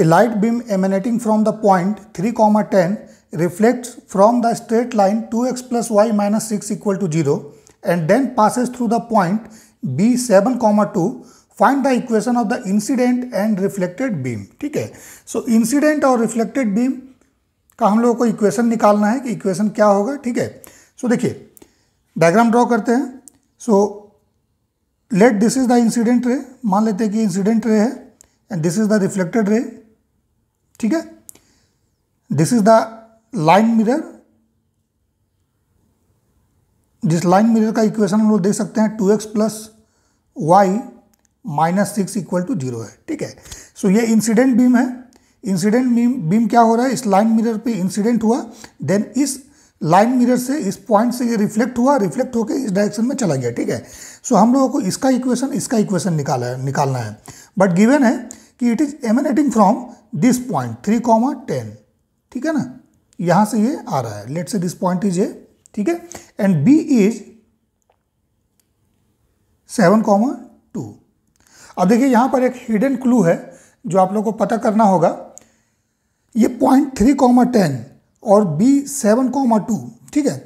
A light beam emanating from the point three comma ten 10 from the straight line two x plus Y minus six equal to zero and then passes through the point B seven comma two find the equation of the incident and reflected beam ठीक है so incident और reflected beam का हम लोगों को equation निकालना है कि इक्वेशन क्या होगा ठीक है सो देखिए डायग्राम ड्रॉ करते हैं so let this is the incident ray मान लेते हैं कि इंसिडेंट रे है and this is the reflected ray ठीक है this is the line mirror जिस लाइन मिरर का इक्वेशन हम लोग देख सकते हैं two x plus Y minus six equal to zero है ठीक है सो so, ये इंसिडेंट बीम है इंसिडेंट बीम बीम क्या हो रहा है इस लाइन मिरर पे इंसिडेंट हुआ देन इस लाइन मिरर से इस पॉइंट से ये रिफ्लेक्ट हुआ रिफ्लेक्ट होकर इस डायरेक्शन में चला गया ठीक है सो so, हम लोगों को इसका इक्वेशन इसका इक्वेशन निकाला है निकालना है बट गिवन है कि it is emanating from this point three comma ten ठीक है ना यहां से ये आ रहा है late say this point is A ठीक है and B is seven comma two अब देखिए यहां पर एक हिडन क्लू है जो आप लोग को पता करना होगा ये पॉइंट थ्री कॉमा टेन और बी सेवन कॉमा टू ठीक है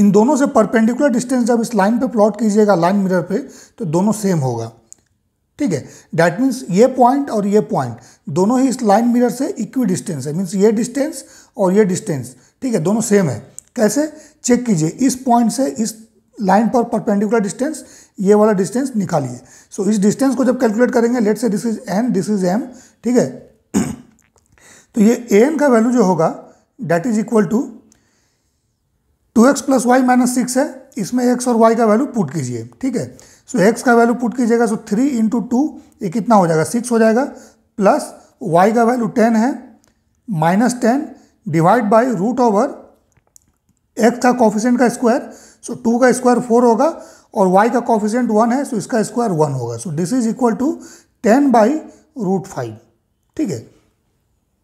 इन दोनों से परपेंडिकुलर डिस्टेंस जब इस लाइन पे प्लॉट कीजिएगा लाइन मिरर पे तो दोनों सेम होगा ठीक है डैट मीन्स ये पॉइंट और ये पॉइंट दोनों ही इस लाइन मिरर से इक्वी डिस्टेंस है मीन्स ये डिस्टेंस और ये डिस्टेंस ठीक है दोनों सेम है कैसे चेक कीजिए इस पॉइंट से इस लाइन पर परपेंडिकुलर डिस्टेंस ये वाला डिस्टेंस निकालिए सो so, इस डिस्टेंस को जब कैलकुलेट करेंगे let say this is N this is M ठीक है तो ये ए एन का वैल्यू जो होगा that is equal to two x plus Y minus six है इसमें एक्स और वाई का वैल्यू पुट कीजिए ठीक है सो so, एक्स का वैल्यू पुट कीजिएगा सो थ्री इंटू टू ये कितना हो जाएगा सिक्स हो जाएगा प्लस वाई का वैल्यू टेन है minus ten divide by root over x का कॉफिशेंट का स्क्वायर सो टू का स्क्वायर फोर होगा और वाई का कॉफिशेंट वन है सो इसका स्क्वायर वन होगा so this is equal to ten by root five ठीक है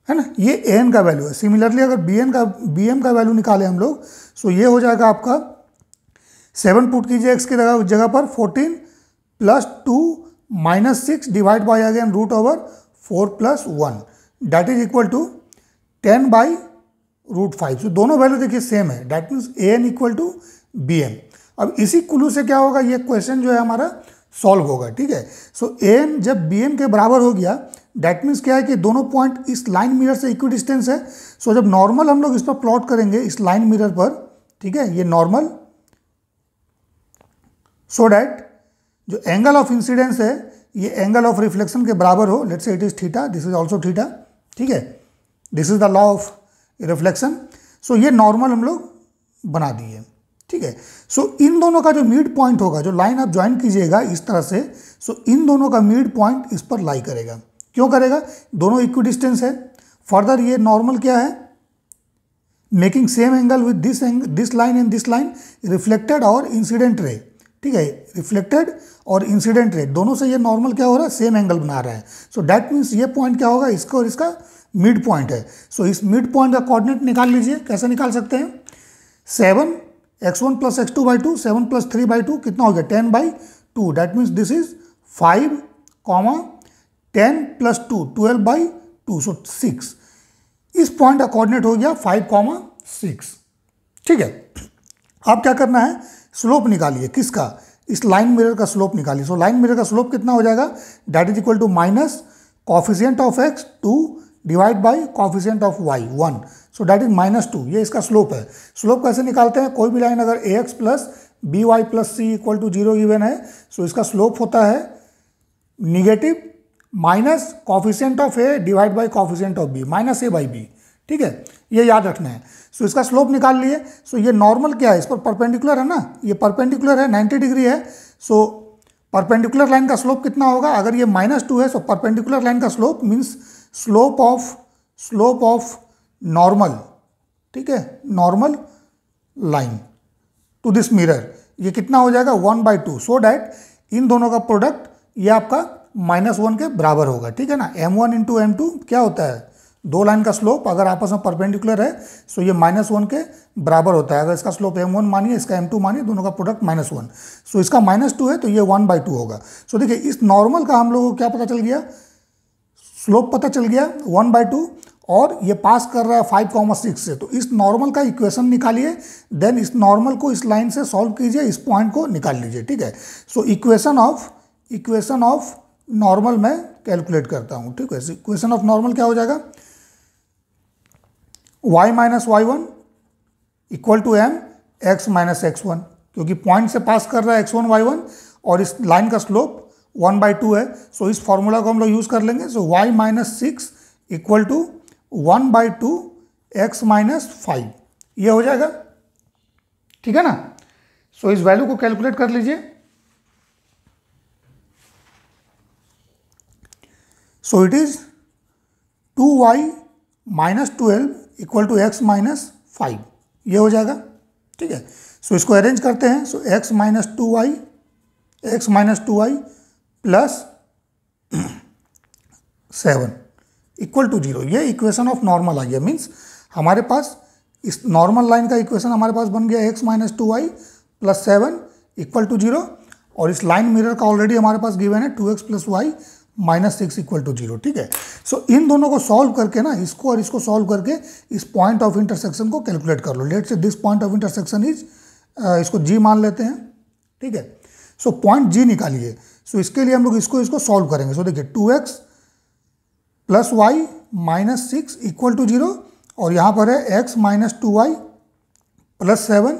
है ना ये एन का वैल्यू है सिमिलरली अगर बी एन का बी का वैल्यू निकालें हम लोग सो ये हो जाएगा आपका सेवन पुट कीजिए एक्स की जगह पर fourteen plus two minus six divide by again root over four plus one that is equal to ten by root five so दोनों वैल्यू देखिए सेम है that means A N equal to B M अब इसी कुलू से क्या होगा ये question जो है हमारा सॉल्व होगा ठीक है सो ए एन जब बी एम के बराबर हो गया डैट मीन्स क्या है कि दोनों पॉइंट इस लाइन मिरर से इक्वी डिस्टेंस है सो so, जब नॉर्मल हम लोग इस पर प्लॉट करेंगे इस लाइन मिरर पर ठीक है ये नॉर्मल सो डैट जो एंगल ऑफ इंसिडेंस है ये एंगल ऑफ रिफ्लेक्शन के बराबर हो let's say it is theta this is also theta ठीक है this is the law of reflection so ये नॉर्मल हम लोग बना दिए ठीक है सो so, इन दोनों का जो मिड पॉइंट होगा जो लाइन आप ज्वाइन कीजिएगा इस तरह से सो so, इन दोनों का मिड पॉइंट इस पर लाई करेगा क्यों करेगा दोनों इक्वी डिस्टेंस है फर्दर ये नॉर्मल क्या है making same angle with this ang this line and this line reflected और इंसिडेंट रे ठीक है रिफ्लेक्टेड और इंसिडेंट रे दोनों से ये नॉर्मल क्या हो रहा है सेम एंगल बना रहा है सो दैट मीन्स ये पॉइंट क्या होगा इसका और इसका मिड पॉइंट है सो so, इस मिड पॉइंट का कोऑर्डिनेट निकाल लीजिए कैसे निकाल सकते हैं seven x one plus x two by two seven plus three by two कितना हो गया ten by two that means this is five comma ten plus two twelve by two so six इस पॉइंट का coordinate हो गया five comma six ठीक है अब क्या करना है स्लोप निकालिए किसका इस लाइन मिरर का स्लोप निकालिए सो लाइन मिरर का स्लोप कितना हो जाएगा that is equal to minus coefficient of x two divide by coefficient of y one so that is minus two ये इसका स्लोप है स्लोप कैसे निकालते हैं कोई भी लाइन अगर A x plus B y plus C equal to zero even है सो so इसका स्लोप होता है negative minus coefficient of A divide by coefficient of B minus A by B ठीक है ये याद रखना है सो इसका स्लोप निकाल लिए सो ये नॉर्मल क्या है इस पर परपेंडिकुलर है ना ये परपेंडिकुलर है 90 डिग्री है सो परपेंडिकुलर लाइन का स्लोप कितना होगा अगर ये माइनस टू है सो परपेंडिकुलर लाइन का slope means slope of slope of normal ठीक है normal line to this mirror ये कितना हो जाएगा one by two so that इन दोनों का प्रोडक्ट ये आपका माइनस वन के बराबर होगा ठीक है ना M one into M two क्या होता है दो लाइन का स्लोप अगर आपस में परपेंडिकुलर है सो तो ये माइनस वन के बराबर होता है अगर इसका स्लोप एम वन मानिए इसका एम टू मानिए दोनों का प्रोडक्ट माइनस वन सो तो इसका माइनस टू है तो ये वन बाई टू होगा सो तो देखिए इस नॉर्मल का हम लोगों को क्या पता चल गया स्लोप पता चल गया वन बाई टू और ये पास कर रहा है फाइव कॉमा सिक्स से तो इस नॉर्मल का इक्वेशन निकालिए देन इस नॉर्मल को इस लाइन से सॉल्व कीजिए इस पॉइंट को निकाल लीजिए ठीक है so equation of equation of normal मैं कैलकुलेट करता हूँ ठीक है इक्वेशन ऑफ नॉर्मल क्या हो जाएगा y minus y one equal to M x minus x one क्योंकि पॉइंट से पास कर रहा है एक्स वन वाई वन और इस लाइन का स्लोप वन बाई टू है सो so इस फॉर्मूला को हम लोग यूज़ कर लेंगे so y minus six equal to one by two x minus five ये हो जाएगा ठीक है ना सो so इस वैल्यू को कैलकुलेट कर लीजिए so it is two y minus twelve equal to x minus five ये हो जाएगा ठीक है सो इसको अरेंज करते हैं so x minus two y x minus two I plus seven equal to zero ये इक्वेशन ऑफ नॉर्मल आ गया मीन्स हमारे पास इस नॉर्मल लाइन का इक्वेशन हमारे पास बन गया x minus two y plus seven equal to zero और इस लाइन मिरर का ऑलरेडी हमारे पास गिवन है two x plus Y minus six equal to zero ठीक है सो इन दोनों को सॉल्व करके ना इसको और इसको सॉल्व करके इस पॉइंट ऑफ इंटरसेक्शन को कैलकुलेट कर लो let say this point of intersection is इसको जी मान लेते हैं ठीक है सो पॉइंट जी निकालिए सो इसके लिए हम लोग इसको इसको सॉल्व करेंगे सो देखिए two x plus Y minus six equal to zero और यहाँ पर है x minus two y plus seven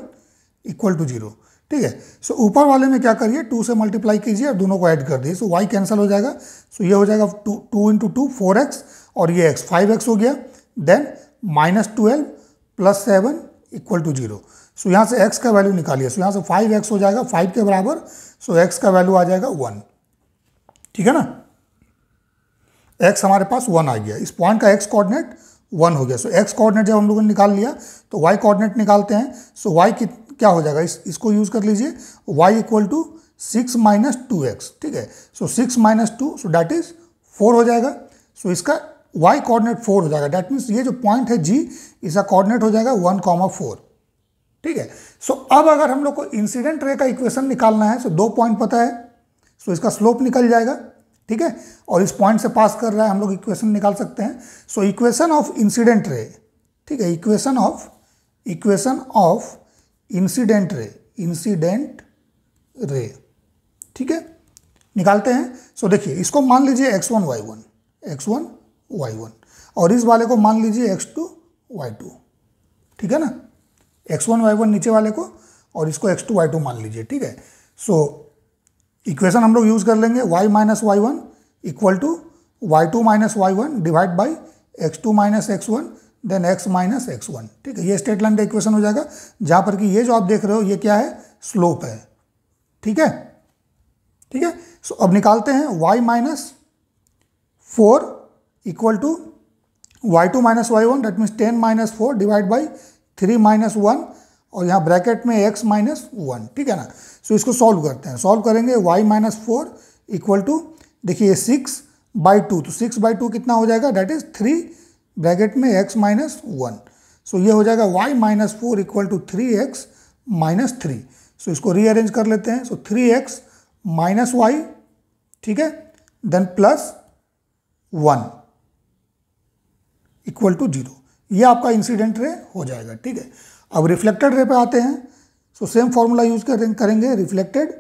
equal to zero ठीक है सो ऊपर वाले में क्या करिए टू से मल्टीप्लाई कीजिए और दोनों को ऐड कर दिए सो वाई कैंसिल हो जाएगा सो so, ये हो जाएगा two two into two four x और ये एक्स फाइव एक्स हो गया then minus twelve plus seven equal to zero so यहाँ से एक्स का वैल्यू निकालिए सो so, यहाँ से फाइव एक्स हो जाएगा फाइव के बराबर सो so, एक्स का वैल्यू आ जाएगा वन ठीक है ना एक्स हमारे पास वन आ गया इस पॉइंट का एक्स कोऑर्डिनेट वन हो गया सो एक्स कोऑर्डिनेट जब हम लोगों ने निकाल लिया तो वाई कोऑर्डिनेट निकालते हैं सो so, वाई कित क्या हो जाएगा इस इसको यूज़ कर लीजिए y equal to six minus two x ठीक है so six minus two so that is four हो जाएगा सो so, इसका वाई कोऑर्डिनेट फोर हो जाएगा डैट मीन्स ये जो पॉइंट है जी इसका कोऑर्डिनेट हो जाएगा वन कॉमा फोर ठीक है सो so, अब अगर हम लोग को इंसिडेंट रे का इक्वेशन निकालना है सो so दो पॉइंट पता है सो so, इसका स्लोप निकल जाएगा ठीक है और इस पॉइंट से पास कर रहा है हम लोग इक्वेशन निकाल सकते हैं सो इक्वेशन ऑफ इंसिडेंट रे ठीक है equation of equation of incident ray incident ray ठीक है निकालते हैं सो देखिए इसको मान लीजिए x one y one x one y one और इस वाले को मान लीजिए एक्स टू वाई टू ठीक है ना एक्स वन वाई वन नीचे वाले को और इसको एक्स टू वाई टू मान लीजिए ठीक है सो so, इक्वेशन हम लोग यूज़ कर लेंगे y minus y one equal to y two minus y one divide by x two minus x one then x minus x one ठीक है ये स्टेट लाइन का इक्वेशन हो जाएगा जहाँ पर कि ये जो आप देख रहे हो ये क्या है स्लोप है ठीक है ठीक है सो अब निकालते हैं y minus four equal to y two minus y one that means ten minus four divide by three minus one और यहाँ ब्रैकेट में एक्स माइनस वन ठीक है ना सो so इसको सॉल्व करते हैं सॉल्व करेंगे y minus four equal to देखिए सिक्स बाई टू तो सिक्स बाई टू कितना हो जाएगा डेट इज थ्री ब्रैकेट में x माइनस वन सो ये हो जाएगा y minus four equal to three x minus three so इसको रीअरेंज कर लेते हैं so three x minus y ठीक है then plus one equal to zero ये आपका इंसिडेंट रे हो जाएगा ठीक है अब रिफ्लेक्टेड रे पे आते हैं सो सेम फॉर्मूला यूज करेंगे रिफ्लेक्टेड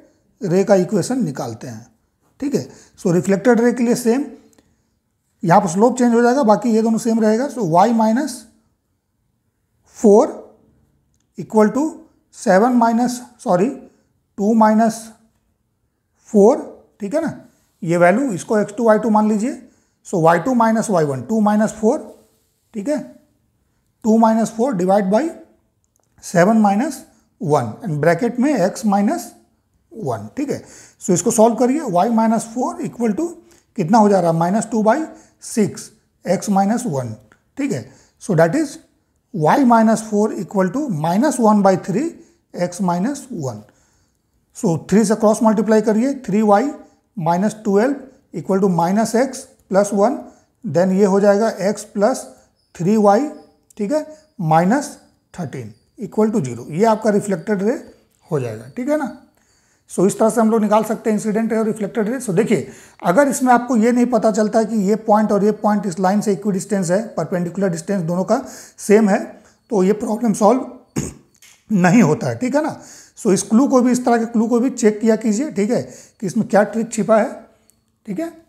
रे का इक्वेशन निकालते हैं ठीक है सो रिफ्लेक्टेड रे के लिए सेम यहाँ पर स्लोप चेंज हो जाएगा बाकी ये दोनों सेम रहेगा so y minus four equal to seven minus sorry two minus four ठीक है ना ये वैल्यू इसको एक्स टू वाई टू मान लीजिए so y two minus y one two minus four ठीक है two minus four divide by seven minus one and bracket में एक्स माइनस वन ठीक है सो so, इसको सॉल्व करिए y minus four equal to कितना हो जा रहा है minus two by six x minus one ठीक है so that is y minus four equal to minus one by three x minus one so three से क्रॉस मल्टीप्लाई करिए three y minus twelve equal to minus x plus one then ये हो जाएगा x plus three y ठीक है minus thirteen equal to zero ये आपका reflected ray हो जाएगा ठीक है ना सो इस तरह से हम लोग निकाल सकते हैं इंसिडेंट रे और रिफ्लेक्टेड रे सो देखिए अगर इसमें आपको ये नहीं पता चलता कि ये पॉइंट और ये पॉइंट इस लाइन से इक्वी डिस्टेंस है परपेंडिकुलर डिस्टेंस दोनों का सेम है तो ये प्रॉब्लम सॉल्व नहीं होता है ठीक है ना सो इस क्लू को भी इस तरह के क्लू को भी चेक किया कीजिए ठीक है कि इसमें क्या ट्रिक छिपा है ठीक है